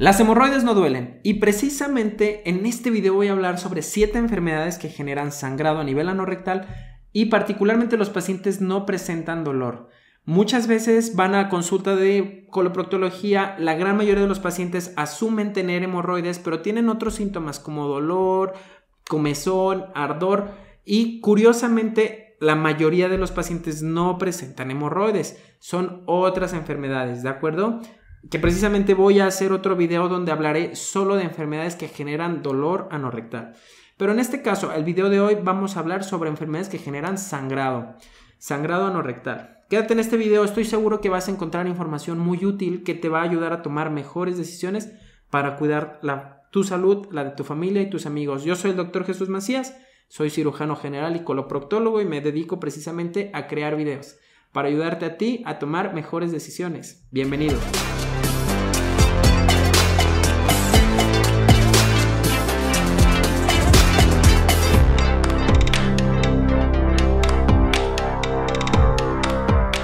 Las hemorroides no duelen y precisamente en este video voy a hablar sobre 7 enfermedades que generan sangrado a nivel anorrectal y particularmente los pacientes no presentan dolor. Muchas veces van a consulta de coloproctología, la gran mayoría de los pacientes asumen tener hemorroides pero tienen otros síntomas como dolor, comezón, ardor y curiosamente la mayoría de los pacientes no presentan hemorroides, son otras enfermedades, ¿de acuerdo? que precisamente voy a hacer otro video donde hablaré solo de enfermedades que generan dolor anorrectal. Pero en este caso, el video de hoy vamos a hablar sobre enfermedades que generan sangrado, sangrado anorrectal. Quédate en este video, estoy seguro que vas a encontrar información muy útil que te va a ayudar a tomar mejores decisiones para cuidar la, tu salud, la de tu familia y tus amigos. Yo soy el doctor Jesús Macías, soy cirujano general y coloproctólogo y me dedico precisamente a crear videos para ayudarte a ti a tomar mejores decisiones. Bienvenido.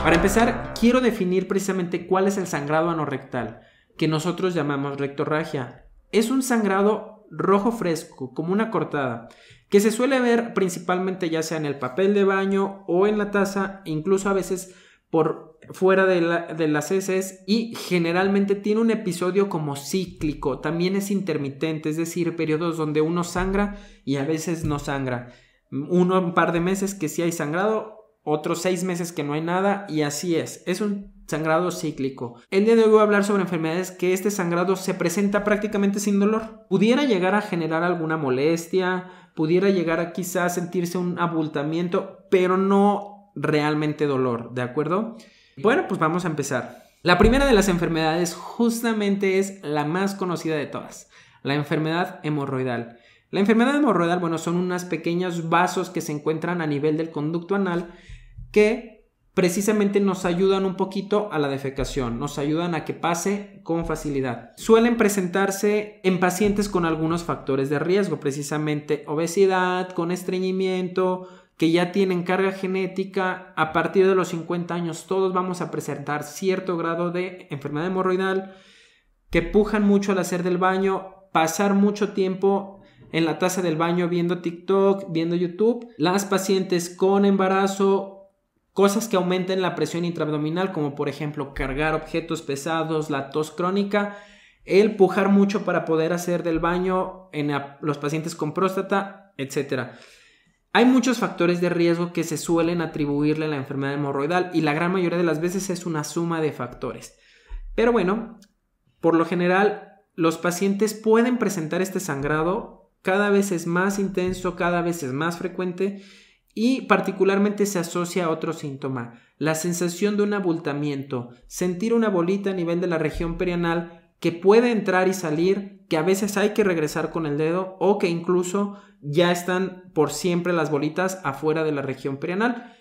Para empezar, quiero definir precisamente cuál es el sangrado anorrectal, que nosotros llamamos rectorragia. Es un sangrado rojo fresco, como una cortada, que se suele ver principalmente ya sea en el papel de baño o en la taza, incluso a veces por fuera de, las heces y generalmente tiene un episodio como cíclico, también es intermitente, es decir, periodos donde uno sangra y a veces no sangra. Uno un par de meses que sí hay sangrado, otros seis meses que no hay nada y así es. Es un sangrado cíclico. El día de hoy voy a hablar sobre enfermedades que este sangrado se presenta prácticamente sin dolor. Pudiera llegar a generar alguna molestia, pudiera llegar a quizás sentirse un abultamiento, pero no realmente dolor, ¿de acuerdo? Bueno, pues vamos a empezar. La primera de las enfermedades justamente es la más conocida de todas, la enfermedad hemorroidal. La enfermedad hemorroidal, bueno, son unas pequeños vasos que se encuentran a nivel del conducto anal que precisamente nos ayudan un poquito a la defecación, nos ayudan a que pase con facilidad. Suelen presentarse en pacientes con algunos factores de riesgo, precisamente obesidad, con estreñimiento, que ya tienen carga genética, a partir de los 50 años todos vamos a presentar cierto grado de enfermedad hemorroidal, que pujan mucho al hacer del baño, pasar mucho tiempo en la taza del baño viendo TikTok, viendo YouTube. Las pacientes con embarazo Cosas que aumenten la presión intraabdominal, como por ejemplo cargar objetos pesados, la tos crónica, el pujar mucho para poder hacer del baño en los pacientes con próstata, etc. Hay muchos factores de riesgo que se suelen atribuirle a la enfermedad hemorroidal y la gran mayoría de las veces es una suma de factores. Pero bueno, por lo general los pacientes pueden presentar este sangrado cada vez es más intenso, cada vez es más frecuente y particularmente se asocia a otro síntoma, la sensación de un abultamiento, sentir una bolita a nivel de la región perianal que puede entrar y salir, que a veces hay que regresar con el dedo o que incluso ya están por siempre las bolitas afuera de la región perianal.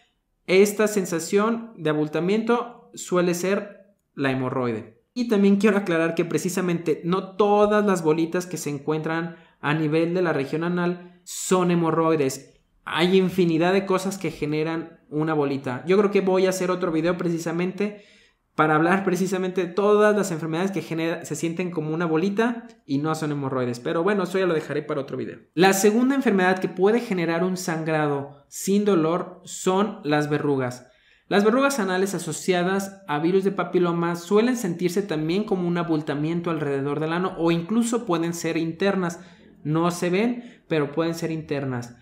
Esta sensación de abultamiento suele ser la hemorroide. Y también quiero aclarar que precisamente no todas las bolitas que se encuentran a nivel de la región anal son hemorroides hay infinidad de cosas que generan una bolita. Yo creo que voy a hacer otro video precisamente para hablar precisamente de todas las enfermedades que se sienten como una bolita y no son hemorroides. Pero bueno, eso ya lo dejaré para otro video. La segunda enfermedad que puede generar un sangrado sin dolor son las verrugas. Las verrugas anales asociadas a virus de papiloma suelen sentirse también como un abultamiento alrededor del ano o incluso pueden ser internas. No se ven, pero pueden ser internas.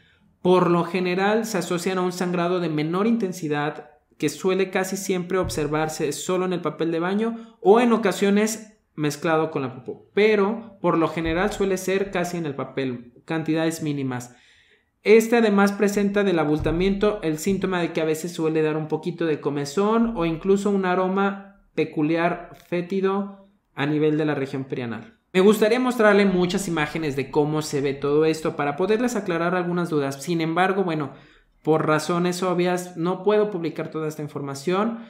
Por lo general se asocian a un sangrado de menor intensidad que suele casi siempre observarse solo en el papel de baño o en ocasiones mezclado con la popó, pero por lo general suele ser casi en el papel, cantidades mínimas. Este además presenta del abultamiento el síntoma de que a veces suele dar un poquito de comezón o incluso un aroma peculiar fétido a nivel de la región perianal. Me gustaría mostrarle muchas imágenes de cómo se ve todo esto para poderles aclarar algunas dudas. Sin embargo, bueno, por razones obvias no puedo publicar toda esta información,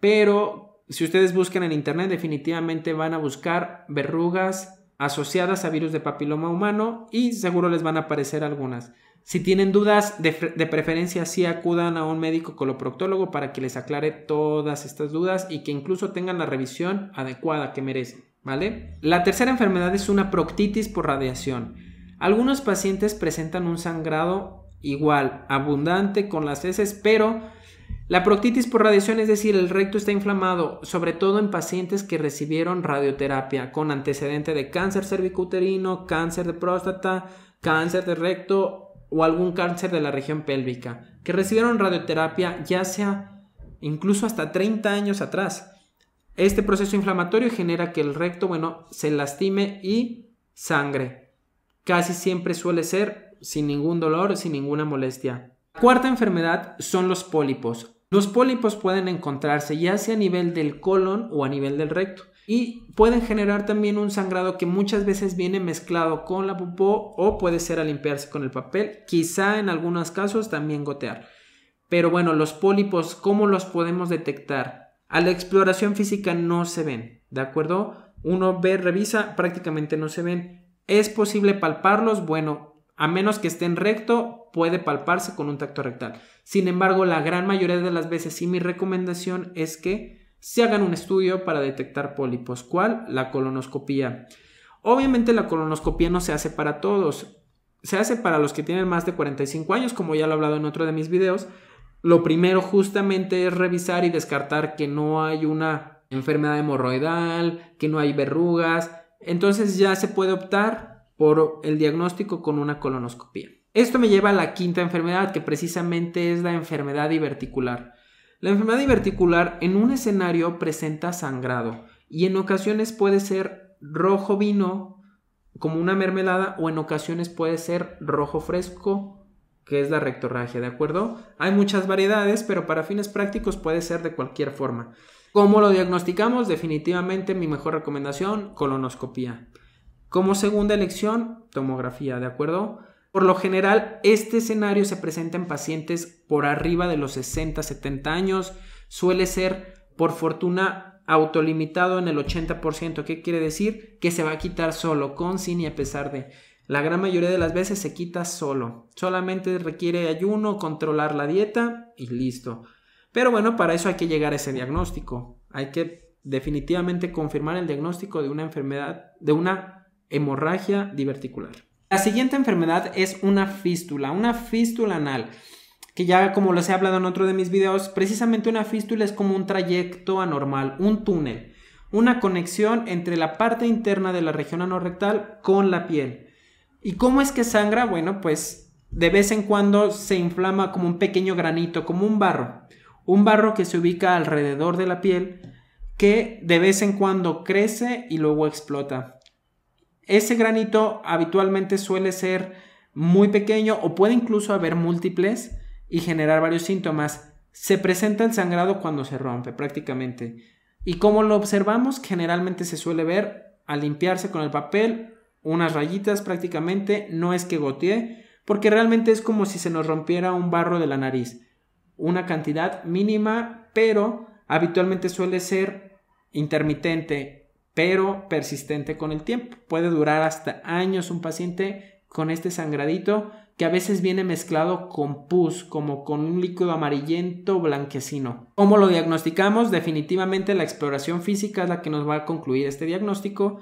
pero si ustedes buscan en internet definitivamente van a buscar verrugas asociadas a virus de papiloma humano y seguro les van a aparecer algunas. Si tienen dudas, de, preferencia sí acudan a un médico coloproctólogo para que les aclare todas estas dudas y que incluso tengan la revisión adecuada que merecen. La tercera enfermedad es una proctitis por radiación. Algunos pacientes presentan un sangrado igual, abundante con las heces, pero la proctitis por radiación, es decir, el recto está inflamado, sobre todo en pacientes que recibieron radioterapia con antecedente de cáncer cervicuterino, cáncer de próstata, cáncer de recto o algún cáncer de la región pélvica, que recibieron radioterapia ya sea incluso hasta 30 años atrás. Este proceso inflamatorio genera que el recto, bueno, se lastime y sangre. Casi siempre suele ser sin ningún dolor, sin ninguna molestia. cuarta enfermedad son los pólipos. Los pólipos pueden encontrarse ya sea a nivel del colon o a nivel del recto y pueden generar también un sangrado que muchas veces viene mezclado con la popó o puede ser a limpiarse con el papel, quizá en algunos casos también gotear. Pero bueno, los pólipos, ¿cómo los podemos detectar? A la exploración física no se ven, ¿de acuerdo? Uno ve, revisa, prácticamente no se ven. ¿Es posible palparlos? Bueno, a menos que estén recto, puede palparse con un tacto rectal. Sin embargo, la gran mayoría de las veces y mi recomendación es que se hagan un estudio para detectar pólipos. ¿Cuál? La colonoscopía. Obviamente la colonoscopía no se hace para todos. Se hace para los que tienen más de 45 años, como ya lo he hablado en otro de mis videos, lo primero justamente es revisar y descartar que no hay una enfermedad hemorroidal, que no hay verrugas. Entonces ya se puede optar por el diagnóstico con una colonoscopia. Esto me lleva a la quinta enfermedad, que precisamente es la enfermedad diverticular. La enfermedad diverticular en un escenario presenta sangrado y en ocasiones puede ser rojo vino como una mermelada o en ocasiones puede ser rojo fresco que es la rectorragia, ¿de acuerdo? Hay muchas variedades, pero para fines prácticos puede ser de cualquier forma. ¿Cómo lo diagnosticamos? Definitivamente mi mejor recomendación, colonoscopía. Como segunda elección, tomografía, ¿de acuerdo? Por lo general, este escenario se presenta en pacientes por arriba de los 60-70 años. Suele ser, por fortuna, autolimitado en el 80%. ¿Qué quiere decir? Que se va a quitar solo, con, sin y a pesar de. La gran mayoría de las veces se quita solo. Solamente requiere ayuno, controlar la dieta y listo. Pero bueno, para eso hay que llegar a ese diagnóstico. Hay que definitivamente confirmar el diagnóstico de una enfermedad, de una hemorragia diverticular. La siguiente enfermedad es una fístula, una fístula anal que ya como les he hablado en otro de mis videos, precisamente una fístula es como un trayecto anormal, un túnel, una conexión entre la parte interna de la región anorrectal con la piel. ¿Y cómo es que sangra? Bueno, pues de vez en cuando se inflama como un pequeño granito, como un barro. Un barro que se ubica alrededor de la piel, que de vez en cuando crece y luego explota. Ese granito habitualmente suele ser muy pequeño o puede incluso haber múltiples y generar varios síntomas. Se presenta el sangrado cuando se rompe prácticamente. Y como lo observamos, generalmente se suele ver al limpiarse con el papel unas rayitas prácticamente, no es que gotee, porque realmente es como si se nos rompiera un barro de la nariz. Una cantidad mínima, pero habitualmente suele ser intermitente, pero persistente con el tiempo. Puede durar hasta años un paciente con este sangradito que a veces viene mezclado con pus, como con un líquido amarillento blanquecino. ¿Cómo lo diagnosticamos? Definitivamente la exploración física es la que nos va a concluir este diagnóstico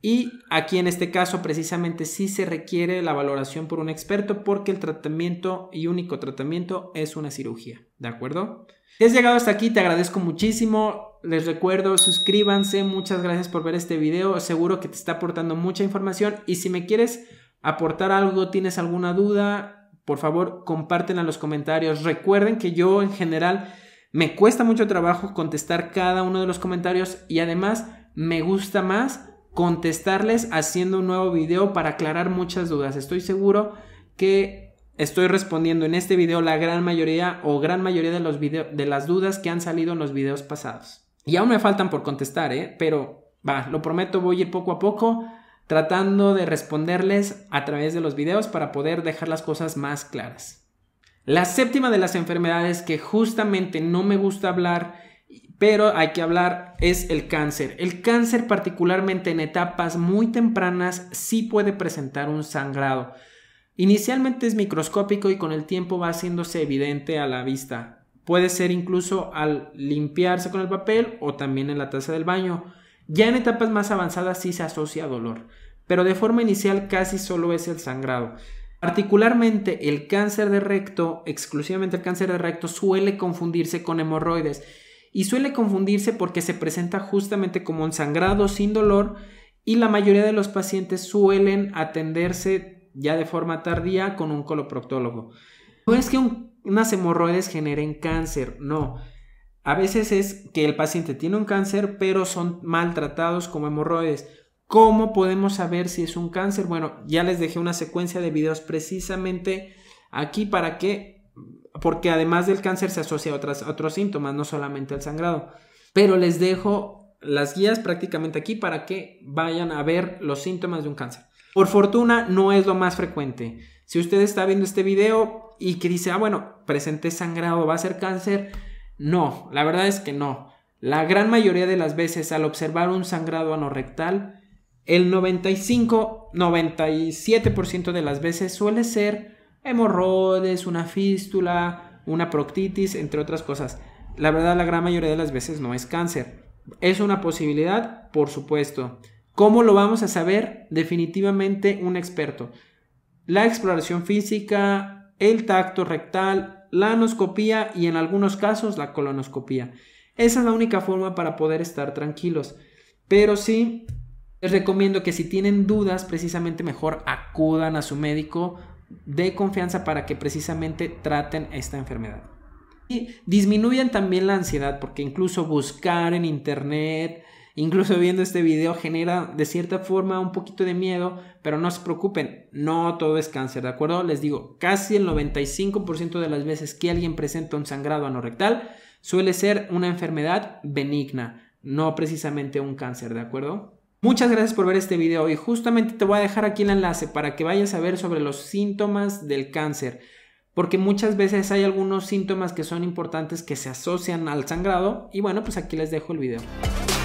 y aquí en este caso precisamente sí se requiere la valoración por un experto porque el tratamiento y único tratamiento es una cirugía, ¿de acuerdo? Si has llegado hasta aquí te agradezco muchísimo, les recuerdo suscríbanse, muchas gracias por ver este video, seguro que te está aportando mucha información y si me quieres aportar algo, tienes alguna duda, por favor compártela en los comentarios, recuerden que yo en general me cuesta mucho trabajo contestar cada uno de los comentarios y además me gusta más contestarles haciendo un nuevo video para aclarar muchas dudas. Estoy seguro que estoy respondiendo en este video la gran mayoría o gran mayoría de, los de las dudas que han salido en los videos pasados. Y aún me faltan por contestar, ¿eh? pero va, lo prometo, voy a ir poco a poco tratando de responderles a través de los videos para poder dejar las cosas más claras. La séptima de las enfermedades que justamente no me gusta hablar pero hay que hablar es el cáncer. El cáncer particularmente en etapas muy tempranas sí puede presentar un sangrado. Inicialmente es microscópico y con el tiempo va haciéndose evidente a la vista. Puede ser incluso al limpiarse con el papel o también en la taza del baño. Ya en etapas más avanzadas sí se asocia a dolor, pero de forma inicial casi solo es el sangrado. Particularmente el cáncer de recto, exclusivamente el cáncer de recto, suele confundirse con hemorroides y suele confundirse porque se presenta justamente como ensangrado sangrado sin dolor y la mayoría de los pacientes suelen atenderse ya de forma tardía con un coloproctólogo. No es que unas hemorroides generen cáncer, no. A veces es que el paciente tiene un cáncer pero son maltratados como hemorroides. ¿Cómo podemos saber si es un cáncer? Bueno, ya les dejé una secuencia de videos precisamente aquí para que porque además del cáncer se asocia a, otras, otros síntomas, no solamente al sangrado. Pero les dejo las guías prácticamente aquí para que vayan a ver los síntomas de un cáncer. Por fortuna no es lo más frecuente. Si usted está viendo este video y que dice, ah, bueno, presenté sangrado, va a ser cáncer, no, la verdad es que no. La gran mayoría de las veces al observar un sangrado anorrectal, el 95, 97% de las veces suele ser hemorroides, una fístula, una proctitis, entre otras cosas. La verdad, la gran mayoría de las veces no es cáncer. ¿Es una posibilidad? Por supuesto. ¿Cómo lo vamos a saber? Definitivamente un experto. La exploración física, el tacto rectal, la anoscopía y en algunos casos la colonoscopía. Esa es la única forma para poder estar tranquilos. Pero sí, les recomiendo que si tienen dudas, precisamente mejor acudan a su médico de confianza para que precisamente traten esta enfermedad. Y disminuyan también la ansiedad, porque incluso buscar en internet, incluso viendo este video, genera de cierta forma un poquito de miedo, pero no se preocupen, no todo es cáncer, ¿de acuerdo? Les digo, casi el 95% de las veces que alguien presenta un sangrado anorectal suele ser una enfermedad benigna, no precisamente un cáncer, ¿de acuerdo? Muchas gracias por ver este video y justamente te voy a dejar aquí el enlace para que vayas a ver sobre los síntomas del cáncer, porque muchas veces hay algunos síntomas que son importantes que se asocian al sangrado y bueno, pues aquí les dejo el video.